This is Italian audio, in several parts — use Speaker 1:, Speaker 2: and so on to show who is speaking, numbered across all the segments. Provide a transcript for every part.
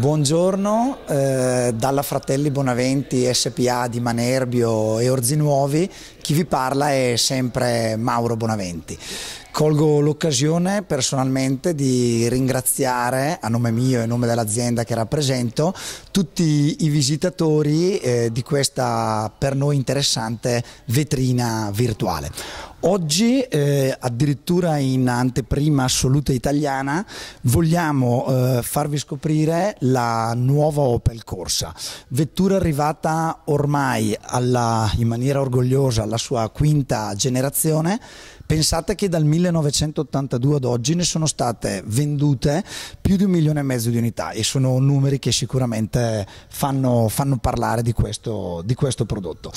Speaker 1: Buongiorno eh, dalla Fratelli Bonaventi SPA di Manerbio e Orzinuovi, chi vi parla è sempre Mauro Bonaventi. Colgo l'occasione personalmente di ringraziare a nome mio e a nome dell'azienda che rappresento tutti i visitatori eh, di questa per noi interessante vetrina virtuale. Oggi, eh, addirittura in anteprima assoluta italiana, vogliamo eh, farvi scoprire la nuova Opel Corsa, vettura arrivata ormai alla, in maniera orgogliosa alla sua quinta generazione Pensate che dal 1982 ad oggi ne sono state vendute più di un milione e mezzo di unità e sono numeri che sicuramente fanno, fanno parlare di questo, di questo prodotto.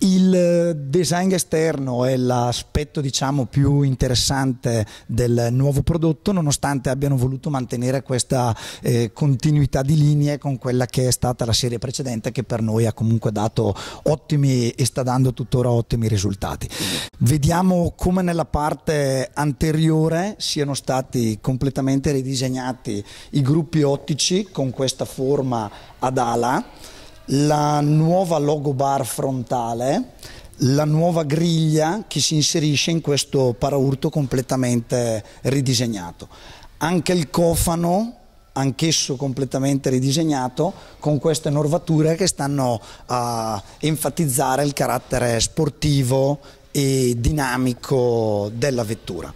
Speaker 1: Il design esterno è l'aspetto diciamo più interessante del nuovo prodotto nonostante abbiano voluto mantenere questa eh, continuità di linee con quella che è stata la serie precedente che per noi ha comunque dato ottimi e sta dando tuttora ottimi risultati. Vediamo come nel nella parte anteriore siano stati completamente ridisegnati i gruppi ottici con questa forma ad ala, la nuova logo bar frontale, la nuova griglia che si inserisce in questo paraurto completamente ridisegnato. Anche il cofano anch'esso completamente ridisegnato con queste nervature che stanno a enfatizzare il carattere sportivo e dinamico della vettura.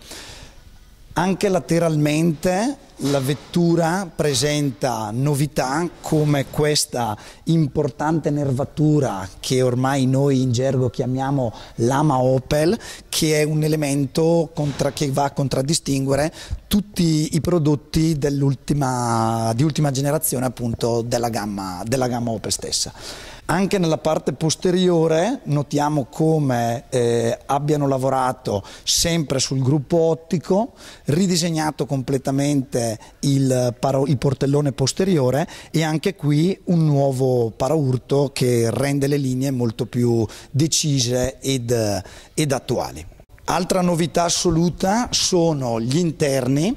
Speaker 1: Anche lateralmente la vettura presenta novità come questa importante nervatura che ormai noi in gergo chiamiamo lama Opel, che è un elemento contra, che va a contraddistinguere tutti i prodotti di ultima generazione appunto della gamma, della gamma Opel stessa. Anche nella parte posteriore notiamo come eh, abbiano lavorato sempre sul gruppo ottico, ridisegnato completamente il, il, portellone posteriore e anche qui un nuovo paraurto che rende le linee molto più decise ed, ed attuali. Altra novità assoluta sono gli interni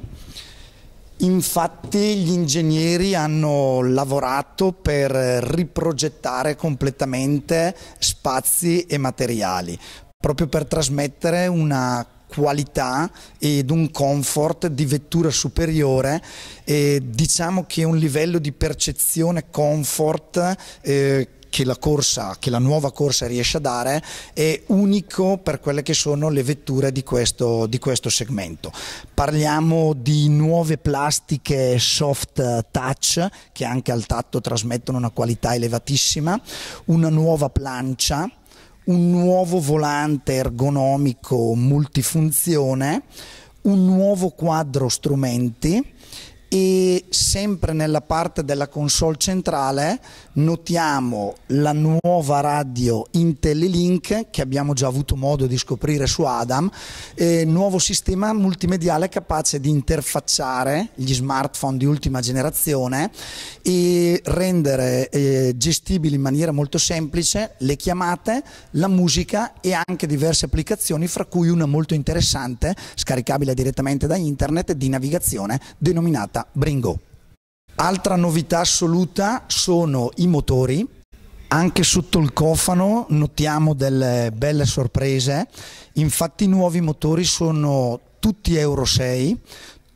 Speaker 1: Infatti gli ingegneri hanno lavorato per riprogettare completamente spazi e materiali, proprio per trasmettere una qualità ed un comfort di vettura superiore e diciamo che un livello di percezione comfort eh, che la, corsa, che la nuova corsa riesce a dare è unico per quelle che sono le vetture di questo, di questo segmento. Parliamo di nuove plastiche soft touch che anche al tatto trasmettono una qualità elevatissima, una nuova plancia un nuovo volante ergonomico multifunzione, un nuovo quadro strumenti e sempre nella parte della console centrale notiamo la nuova radio IntelliLink che abbiamo già avuto modo di scoprire su Adam, eh, nuovo sistema multimediale capace di interfacciare gli smartphone di ultima generazione e rendere eh, gestibili in maniera molto semplice le chiamate, la musica e anche diverse applicazioni fra cui una molto interessante scaricabile direttamente da internet di navigazione denominata chiamata Bringo. Altra novità assoluta sono i motori. Anche sotto il cofano notiamo delle belle sorprese. Infatti i nuovi motori sono tutti Euro 6,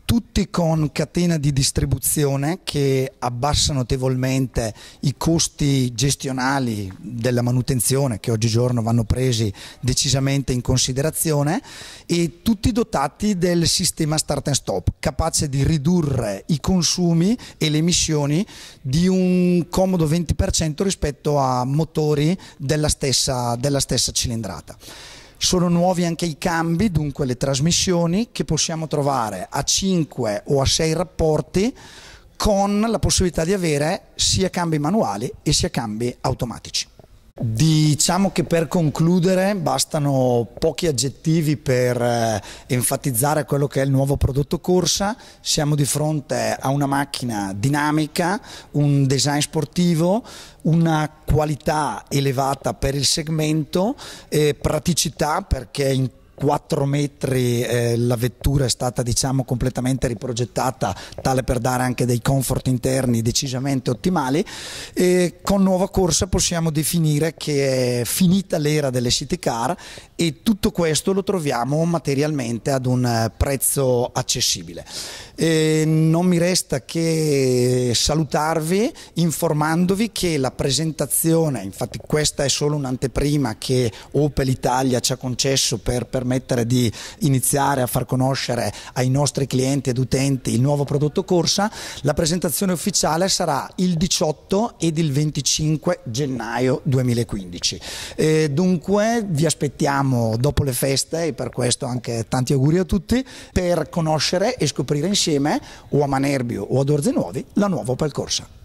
Speaker 1: tutti con catena di distribuzione che abbassa notevolmente i costi gestionali della manutenzione che oggigiorno vanno presi decisamente in considerazione e tutti dotati del sistema start and stop capace di ridurre i consumi e le emissioni di un comodo 20% rispetto a motori della stessa, della stessa cilindrata. Sono nuovi anche i cambi, dunque le trasmissioni che possiamo trovare a 5 o a 6 rapporti con la possibilità di avere sia cambi manuali e sia cambi automatici. Diciamo che per concludere bastano pochi aggettivi per eh, enfatizzare quello che è il nuovo prodotto Corsa. Siamo di fronte a una macchina dinamica, un design sportivo, una qualità elevata per il segmento, e praticità perché in 4 metri eh, la vettura è stata diciamo completamente riprogettata tale per dare anche dei comfort interni decisamente ottimali e con nuova corsa possiamo definire che è finita l'era delle city car e tutto questo lo troviamo materialmente ad un eh, prezzo accessibile e non mi resta che salutarvi informandovi che la presentazione infatti questa è solo un'anteprima che Opel Italia ci ha concesso per, per permettere di iniziare a far conoscere ai nostri clienti ed utenti il nuovo prodotto corsa. La presentazione ufficiale sarà il 18 ed il 25 gennaio 2015. E eh, dunque vi aspettiamo dopo le feste e per questo anche tanti auguri a tutti per conoscere e scoprire insieme o a Manerbio o ad Orze Nuovi la nuova Opel Corsa.